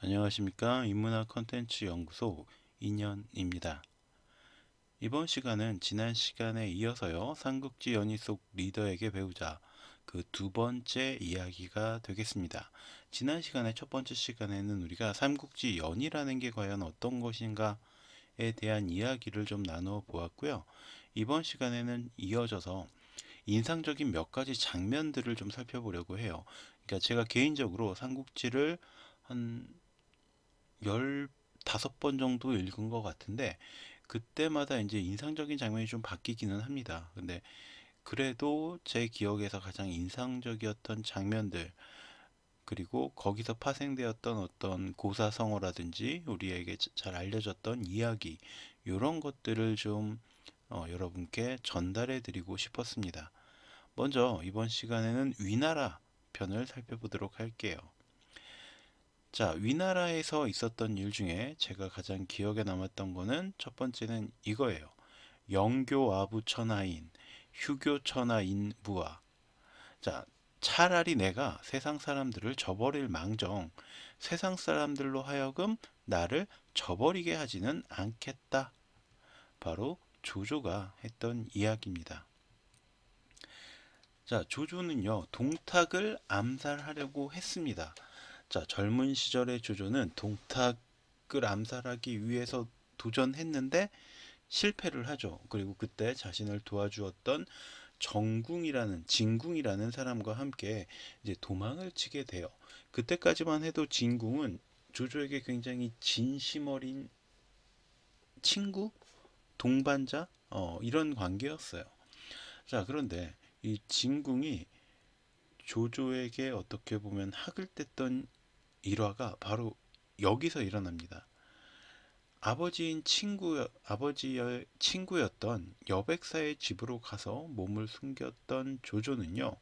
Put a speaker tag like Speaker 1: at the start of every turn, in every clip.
Speaker 1: 안녕하십니까 인문학 컨텐츠 연구소 인연입니다. 이번 시간은 지난 시간에 이어서요 삼국지 연희 속 리더에게 배우자 그 두 번째 이야기가 되겠습니다. 지난 시간에첫 번째 시간에는 우리가 삼국지 연희라는 게 과연 어떤 것인가에 대한 이야기를 좀 나누어 보았고요. 이번 시간에는 이어져서 인상적인 몇 가지 장면들을 좀 살펴보려고 해요. 그러니까 제가 개인적으로 삼국지를 한 열다섯 번 정도 읽은 것 같은데 그때마다 이제 인상적인 장면이 좀 바뀌기는 합니다. 근데 그래도 제 기억에서 가장 인상적이었던 장면들 그리고 거기서 파생되었던 어떤 고사성어라든지 우리에게 잘 알려졌던 이야기 이런 것들을 좀 어, 여러분께 전달해 드리고 싶었습니다. 먼저 이번 시간에는 위나라 편을 살펴보도록 할게요. 자, 위나라에서 있었던 일 중에 제가 가장 기억에 남았던 거는 첫 번째는 이거예요. 영교아부 천하인, 휴교 천하인 부하. 자, 차라리 내가 세상 사람들을 저버릴 망정, 세상 사람들로 하여금 나를 저버리게 하지는 않겠다. 바로 조조가 했던 이야기입니다. 자, 조조는요, 동탁을 암살하려고 했습니다. 자, 젊은 시절의 조조는 동탁을 암살하기 위해서 도전했는데 실패를 하죠. 그리고 그때 자신을 도와주었던 정궁이라는 진궁이라는 사람과 함께 이제 도망을 치게 돼요. 그때까지만 해도 진궁은 조조에게 굉장히 진심 어린 친구, 동반자 어, 이런 관계였어요. 자 그런데 이 진궁이 조조에게 어떻게 보면 학을 뗐던 일화가 바로 여기서 일어납니다. 아버지인 친구 아버지의 친구였던 여백사의 집으로 가서 몸을 숨겼던 조조는요.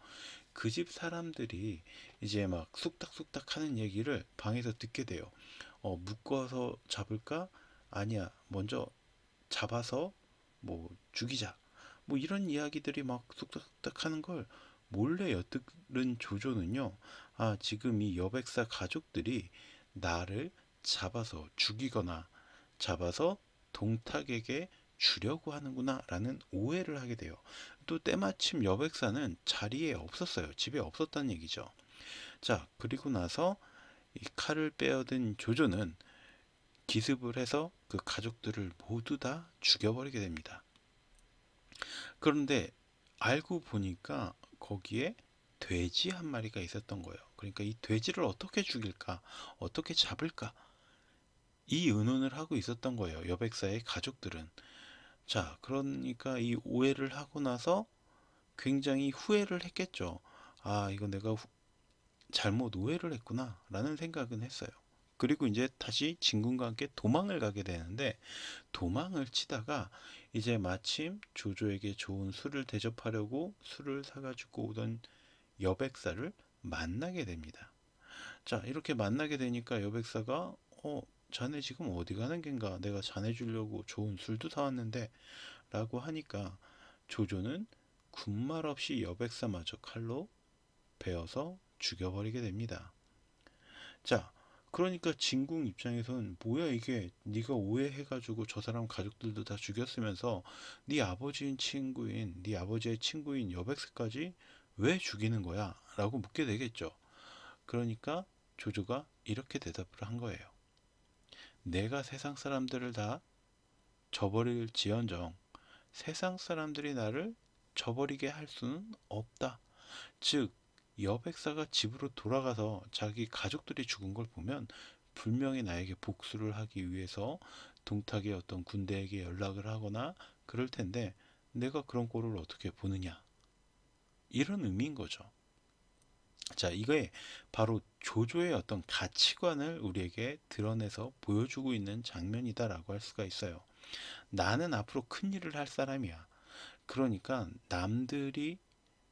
Speaker 1: 그 집 사람들이 이제 막 쑥닥쑥닥 하는 얘기를 방에서 듣게 돼요. 어, 묶어서 잡을까? 아니야. 먼저 잡아서 뭐 죽이자. 뭐 이런 이야기들이 막 쑥닥쑥닥 하는 걸 몰래 엿들은 조조는요, 아, 지금 이 여백사 가족들이 나를 잡아서 죽이거나 잡아서 동탁에게 주려고 하는구나 라는 오해를 하게 돼요. 또 때마침 여백사는 자리에 없었어요. 집에 없었다는 얘기죠. 자, 그리고 나서 이 칼을 빼어든 조조는 기습을 해서 그 가족들을 모두 다 죽여버리게 됩니다. 그런데 알고 보니까 거기에 돼지 한 마리가 있었던 거예요. 그러니까 이 돼지를 어떻게 죽일까? 어떻게 잡을까? 이 의논을 하고 있었던 거예요. 여백사의 가족들은. 자, 그러니까 이 오해를 하고 나서 굉장히 후회를 했겠죠. 아, 이거 내가 후... 잘못 오해를 했구나. 라는 생각은 했어요. 그리고 이제 다시 진군과 함께 도망을 가게 되는데 도망을 치다가 이제 마침 조조에게 좋은 술을 대접하려고 술을 사가지고 오던 여백사를 만나게 됩니다. 자 이렇게 만나게 되니까 여백사가 어 자네 지금 어디 가는 겐가 내가 자네 주려고 좋은 술도 사왔는데 라고 하니까 조조는 군말 없이 여백사마저 칼로 베어서 죽여버리게 됩니다. 자 그러니까 진궁 입장에선 뭐야 이게 네가 오해해가지고 저 사람 가족들도 다 죽였으면서 네 아버지인 친구인 네 아버지의 친구인 여백스까지 왜 죽이는 거야? 라고 묻게 되겠죠. 그러니까 조조가 이렇게 대답을 한 거예요. 내가 세상 사람들을 다 저버릴 지언정 세상 사람들이 나를 저버리게 할 수는 없다. 즉 여백사가 집으로 돌아가서 자기 가족들이 죽은 걸 보면 분명히 나에게 복수를 하기 위해서 동탁의 어떤 군대에게 연락을 하거나 그럴 텐데 내가 그런 꼴을 어떻게 보느냐 이런 의미인 거죠. 자 이거에 바로 조조의 어떤 가치관을 우리에게 드러내서 보여주고 있는 장면이다 라고 할 수가 있어요. 나는 앞으로 큰 일을 할 사람이야. 그러니까 남들이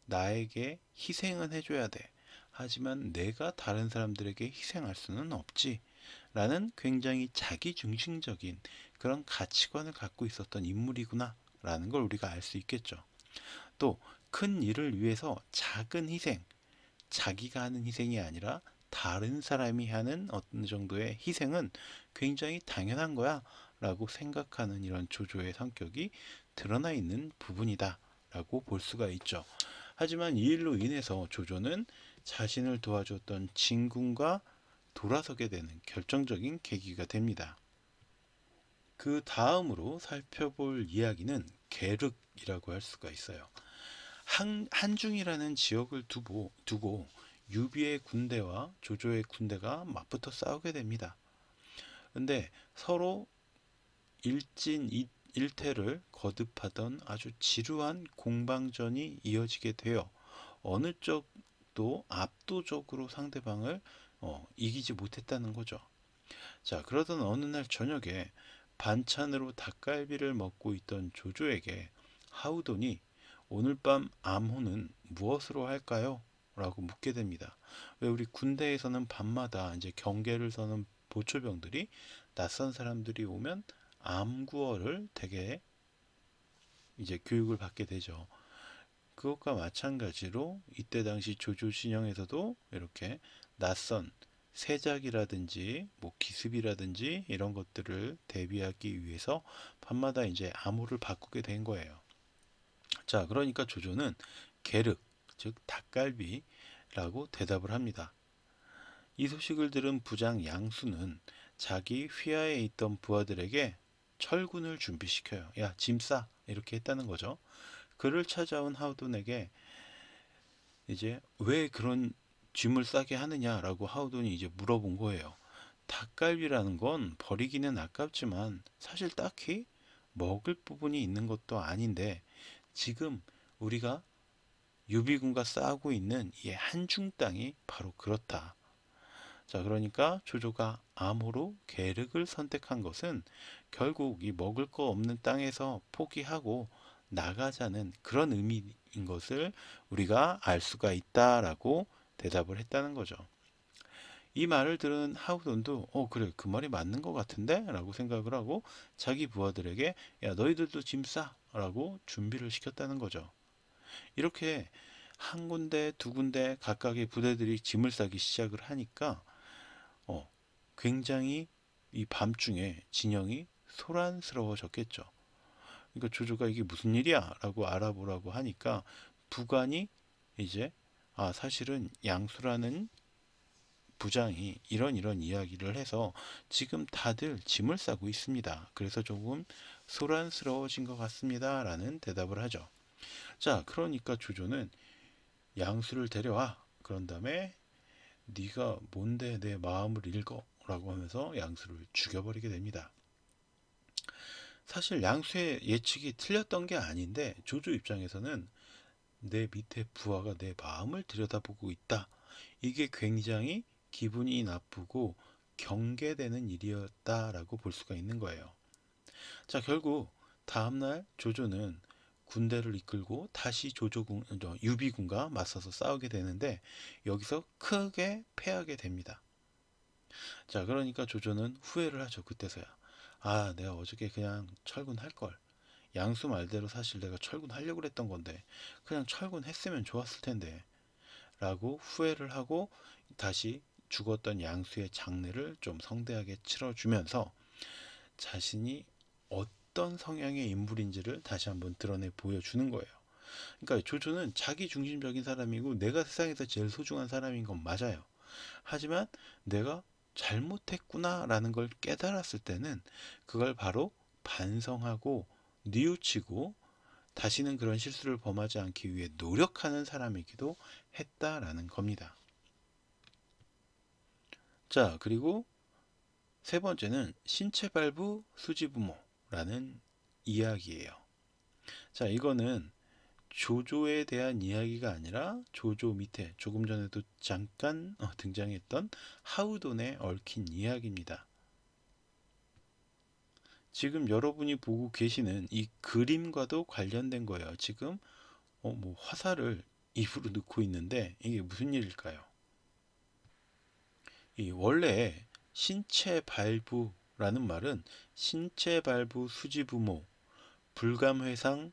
Speaker 1: 나에게 희생은 해줘야 돼. 하지만 내가 다른 사람들에게 희생할 수는 없지. 라는 굉장히 자기중심적인 그런 가치관을 갖고 있었던 인물이구나. 라는 걸 우리가 알 수 있겠죠. 또, 큰 일을 위해서 작은 희생, 자기가 하는 희생이 아니라 다른 사람이 하는 어느 정도의 희생은 굉장히 당연한 거야. 라고 생각하는 이런 조조의 성격이 드러나 있는 부분이다. 라고 볼 수가 있죠. 하지만 이 일로 인해서 조조는 자신을 도와줬던 진군과 돌아서게 되는 결정적인 계기가 됩니다. 그 다음으로 살펴볼 이야기는 계륵이라고 할 수가 있어요. 한, 한중이라는 지역을 두고, 두고 유비의 군대와 조조의 군대가 맞붙어 싸우게 됩니다. 근데 서로 일진 일태를 거듭하던 아주 지루한 공방전이 이어지게 되어 어느 쪽도 압도적으로 상대방을 어, 이기지 못했다는 거죠. 자, 그러던 어느 날 저녁에 반찬으로 닭갈비를 먹고 있던 조조에게 하우돈이 오늘 밤 암호는 무엇으로 할까요? 라고 묻게 됩니다. 왜 우리 군대에서는 밤마다 이제 경계를 서는 보초병들이 낯선 사람들이 오면 암구어를 되게 이제 교육을 받게 되죠. 그것과 마찬가지로 이때 당시 조조 신형에서도 이렇게 낯선 세작이라든지 뭐 기습이라든지 이런 것들을 대비하기 위해서 밤마다 이제 암호를 바꾸게 된 거예요. 자, 그러니까 조조는 계륵, 즉 닭갈비라고 대답을 합니다. 이 소식을 들은 부장 양수는 자기 휘하에 있던 부하들에게 철군을 준비시켜요. 야, 짐 싸. 이렇게 했다는 거죠. 그를 찾아온 하우돈에게 이제 왜 그런 짐을 싸게 하느냐라고 하우돈이 이제 물어본 거예요. 닭갈비라는 건 버리기는 아깝지만 사실 딱히 먹을 부분이 있는 것도 아닌데 지금 우리가 유비군과 싸우고 있는 이 한중 땅이 바로 그렇다. 자 그러니까 조조가 암호로 계륵을 선택한 것은 결국 이 먹을 거 없는 땅에서 포기하고 나가자는 그런 의미인 것을 우리가 알 수가 있다라고 대답을 했다는 거죠. 이 말을 들은 하우돈도 어 그래 그 말이 맞는 것 같은데 라고 생각을 하고 자기 부하들에게 야 너희들도 짐싸 라고 준비를 시켰다는 거죠. 이렇게 한 군데 두 군데 각각의 부대들이 짐을 싸기 시작을 하니까 어, 굉장히 이 밤중에 진영이 소란스러워졌겠죠. 그러니까 조조가 이게 무슨 일이야? 라고 알아보라고 하니까 부관이 이제 아 사실은 양수라는 부장이 이런 이런 이야기를 해서 지금 다들 짐을 싸고 있습니다. 그래서 조금 소란스러워진 것 같습니다. 라는 대답을 하죠. 자 그러니까 조조는 양수를 데려와 그런 다음에 네가 뭔데 내 마음을 읽어라고 하면서 양수를 죽여버리게 됩니다. 사실 양수의 예측이 틀렸던 게 아닌데 조조 입장에서는 내 밑에 부하가 내 마음을 들여다보고 있다. 이게 굉장히 기분이 나쁘고 경계되는 일이었다라고 볼 수가 있는 거예요. 자 결국 다음날 조조는 군대를 이끌고 다시 조조군, 유비군과 맞서서 싸우게 되는데 여기서 크게 패하게 됩니다. 자, 그러니까 조조는 후회를 하죠. 그때서야. 아, 내가 어저께 그냥 철군할 걸. 양수 말대로 사실 내가 철군하려고 그랬던 건데 그냥 철군했으면 좋았을 텐데 라고 후회를 하고 다시 죽었던 양수의 장례를 좀 성대하게 치러주면서 자신이 어떤 어떤 성향의 인물인지를 다시 한번 드러내 보여주는 거예요. 그러니까 조조는 자기 중심적인 사람이고 내가 세상에서 제일 소중한 사람인 건 맞아요. 하지만 내가 잘못했구나라는 걸 깨달았을 때는 그걸 바로 반성하고 뉘우치고 다시는 그런 실수를 범하지 않기 위해 노력하는 사람이기도 했다라는 겁니다. 자, 그리고 세 번째는 신체 발부 수지 부모. 라는 이야기예요. 자, 이거는 조조에 대한 이야기가 아니라 조조 밑에 조금 전에도 잠깐 어, 등장했던 하우돈에 얽힌 이야기입니다. 지금 여러분이 보고 계시는 이 그림과도 관련된 거예요. 지금 어, 뭐 화살을 입으로 넣고 있는데 이게 무슨 일일까요? 이 원래 신체 발부 라는 말은 신체 발부 수지부모, 불감회상,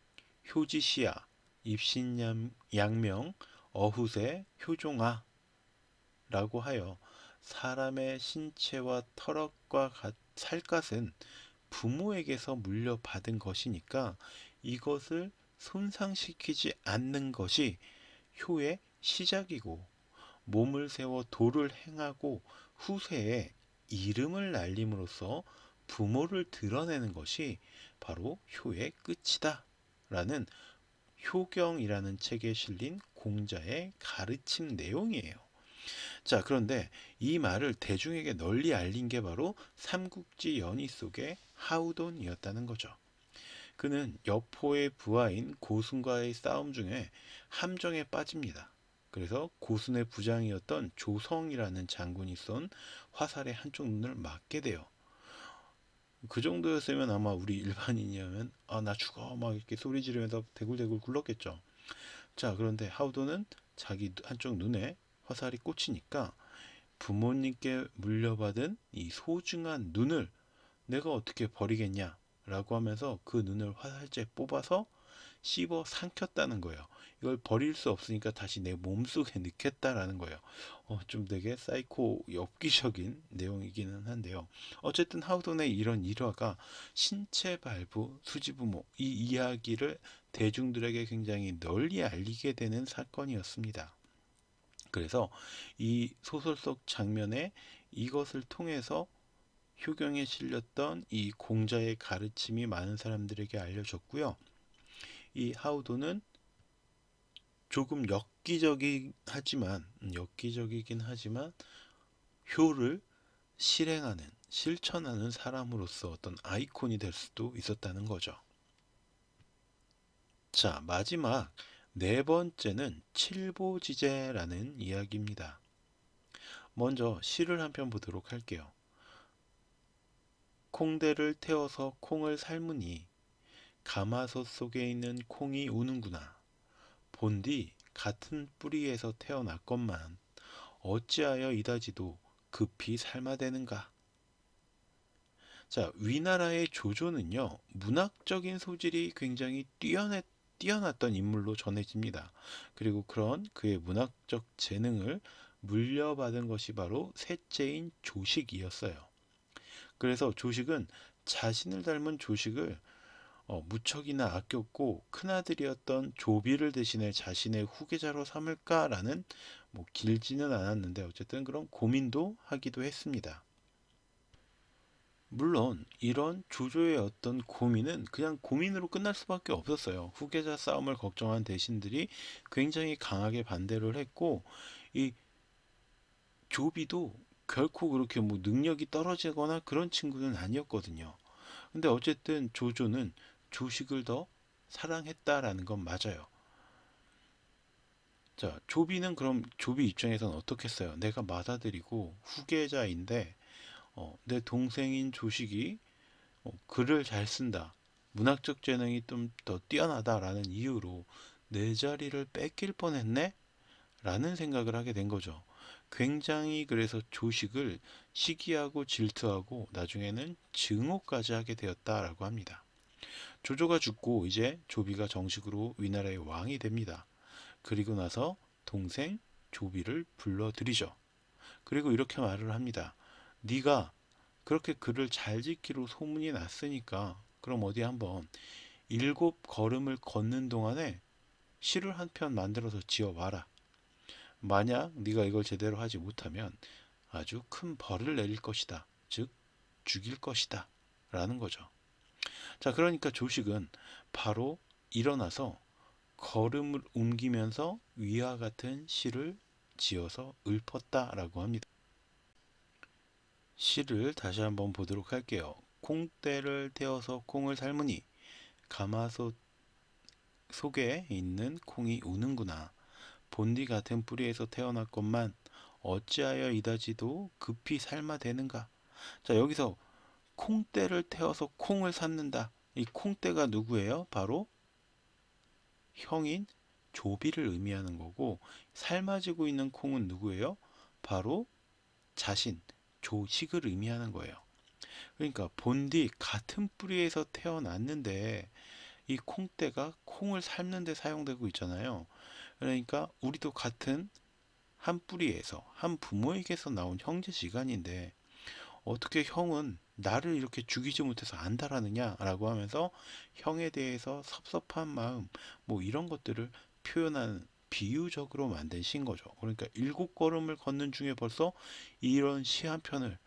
Speaker 1: 효지시야, 입신양명, 어후세, 효종아 라고 하여 사람의 신체와 터럭과 살갗은 부모에게서 물려받은 것이니까 이것을 손상시키지 않는 것이 효의 시작이고 몸을 세워 도를 행하고 후세에 이름을 날림으로써 부모를 드러내는 것이 바로 효의 끝이다. 라는 효경이라는 책에 실린 공자의 가르침 내용이에요. 자, 그런데 이 말을 대중에게 널리 알린 게 바로 삼국지 연희 속의 하우돈이었다는 거죠. 그는 여포의 부하인 고순과의 싸움 중에 함정에 빠집니다. 그래서 고순의 부장이었던 조성이라는 장군이 쏜 화살의 한쪽 눈을 맞게 돼요. 그 정도였으면 아마 우리 일반인이라면 아 나 죽어 막 이렇게 소리 지르면서 대굴대굴 굴렀겠죠. 자 그런데 하우도는 자기 한쪽 눈에 화살이 꽂히니까 부모님께 물려받은 이 소중한 눈을 내가 어떻게 버리겠냐라고 하면서 그 눈을 화살째 뽑아서 씹어 삼켰다는 거예요. 이걸 버릴 수 없으니까 다시 내 몸속에 넣겠다라는 거예요. 어, 좀 되게 사이코 엽기적인 내용이기는 한데요. 어쨌든 하우돈의 이런 일화가 신체 발부, 수지부모 이 이야기를 대중들에게 굉장히 널리 알리게 되는 사건이었습니다. 그래서 이 소설 속 장면에 이것을 통해서 효경에 실렸던 이 공자의 가르침이 많은 사람들에게 알려졌고요. 이 하우도는 조금 역기적이 지만 역기적이긴 음, 하지만 효를 실행하는 실천하는 사람으로서 어떤 아이콘이 될 수도 있었다는 거죠. 자 마지막 네 번째는 칠보지제라는 이야기입니다. 먼저 시를 한 편 보도록 할게요. 콩대를 태워서 콩을 삶으니 가마솥 속에 있는 콩이 우는구나. 본디 같은 뿌리에서 태어났건만 어찌하여 이다지도 급히 삶아대는가. 자, 위나라의 조조는요, 문학적인 소질이 굉장히 뛰어났, 뛰어났던 인물로 전해집니다. 그리고 그런 그의 문학적 재능을 물려받은 것이 바로 셋째인 조식이었어요. 그래서 조식은 자신을 닮은 조식을 어, 무척이나 아꼈고 큰아들이었던 조비를 대신해 자신의 후계자로 삼을까라는 뭐 길지는 않았는데 어쨌든 그런 고민도 하기도 했습니다. 물론 이런 조조의 어떤 고민은 그냥 고민으로 끝날 수밖에 없었어요. 후계자 싸움을 걱정한 대신들이 굉장히 강하게 반대를 했고 이 조비도 결코 그렇게 뭐 능력이 떨어지거나 그런 친구는 아니었거든요. 근데 어쨌든 조조는 조식을 더 사랑했다라는 건 맞아요. 자, 조비는 그럼 조비 입장에선 어떻겠어요? 내가 맞아들이고 후계자인데 어, 내 동생인 조식이 어, 글을 잘 쓴다. 문학적 재능이 좀 더 뛰어나다라는 이유로 내 자리를 뺏길 뻔했네? 라는 생각을 하게 된 거죠. 굉장히 그래서 조식을 시기하고 질투하고 나중에는 증오까지 하게 되었다라고 합니다. 조조가 죽고 이제 조비가 정식으로 위나라의 왕이 됩니다. 그리고 나서 동생 조비를 불러들이죠. 그리고 이렇게 말을 합니다. 네가 그렇게 그를 잘 지키로 소문이 났으니까 그럼 어디 한번 일곱 걸음을 걷는 동안에 시를 한 편 만들어서 지어 와라. 만약 네가 이걸 제대로 하지 못하면 아주 큰 벌을 내릴 것이다. 즉 죽일 것이다. 라는 거죠. 자, 그러니까 조식은 바로 일어나서 걸음을 옮기면서 위와 같은 시를 지어서 읊었다라고 합니다. 시를 다시 한번 보도록 할게요. 콩대를 태워서 콩을 삶으니 가마솥 속에 있는 콩이 우는구나. 본디 같은 뿌리에서 태어났건만 어찌하여 이다지도 급히 삶아대는가. 자 여기서 콩대를 태워서 콩을 삶는다. 이 콩대가 누구예요? 바로 형인 조비를 의미하는 거고 삶아지고 있는 콩은 누구예요? 바로 자신, 조식을 의미하는 거예요. 그러니까 본디 같은 뿌리에서 태어났는데 이 콩대가 콩을 삶는 데 사용되고 있잖아요. 그러니까 우리도 같은 한 뿌리에서 한 부모에게서 나온 형제 시간인데 어떻게 형은 나를 이렇게 죽이지 못해서 안달하느냐라고 하면서 형에 대해서 섭섭한 마음 뭐 이런 것들을 표현한 비유적으로 만든 시인 거죠. 그러니까 일곱 걸음을 걷는 중에 벌써 이런 시 한 편을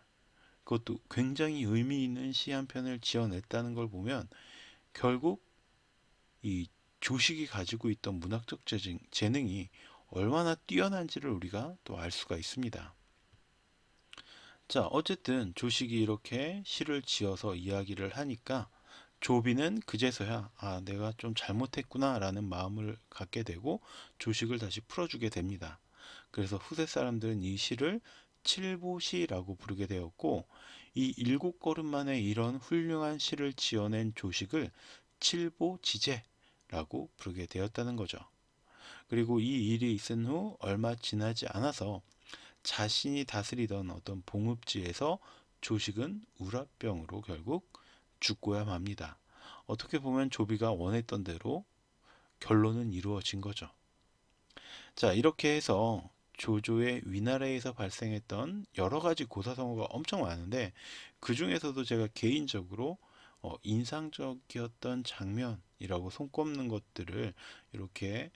Speaker 1: 그것도 굉장히 의미 있는 시 한 편을 지어냈다는 걸 보면 결국 이 조식이 가지고 있던 문학적 재능이 얼마나 뛰어난지를 우리가 또 알 수가 있습니다. 자, 어쨌든 조식이 이렇게 시를 지어서 이야기를 하니까 조비는 그제서야 아, 내가 좀 잘못했구나라는 마음을 갖게 되고 조식을 다시 풀어주게 됩니다. 그래서 후세 사람들은 이 시를 칠보시라고 부르게 되었고 이 일곱 걸음 만에 이런 훌륭한 시를 지어낸 조식을 칠보지제라고 부르게 되었다는 거죠. 그리고 이 일이 있은 후 얼마 지나지 않아서 자신이 다스리던 어떤 봉읍지에서 조식은 우라병으로 결국 죽고야 맙니다. 어떻게 보면 조비가 원했던 대로 결론은 이루어진 거죠. 자, 이렇게 해서 조조의 위나라에서 발생했던 여러 가지 고사성어가 엄청 많은데 그 중에서도 제가 개인적으로 어, 인상적이었던 장면이라고 손꼽는 것들을 이렇게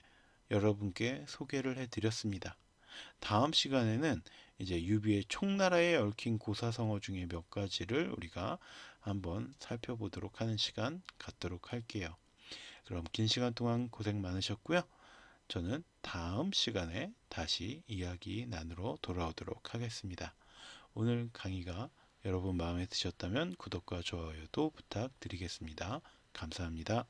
Speaker 1: 여러분께 소개를 해드렸습니다. 다음 시간에는 이제 유비의 총나라에 얽힌 고사성어 중에 몇 가지를 우리가 한번 살펴보도록 하는 시간 갖도록 할게요. 그럼 긴 시간 동안 고생 많으셨고요. 저는 다음 시간에 다시 이야기 나누러 돌아오도록 하겠습니다. 오늘 강의가 여러분 마음에 드셨다면 구독과 좋아요도 부탁드리겠습니다. 감사합니다.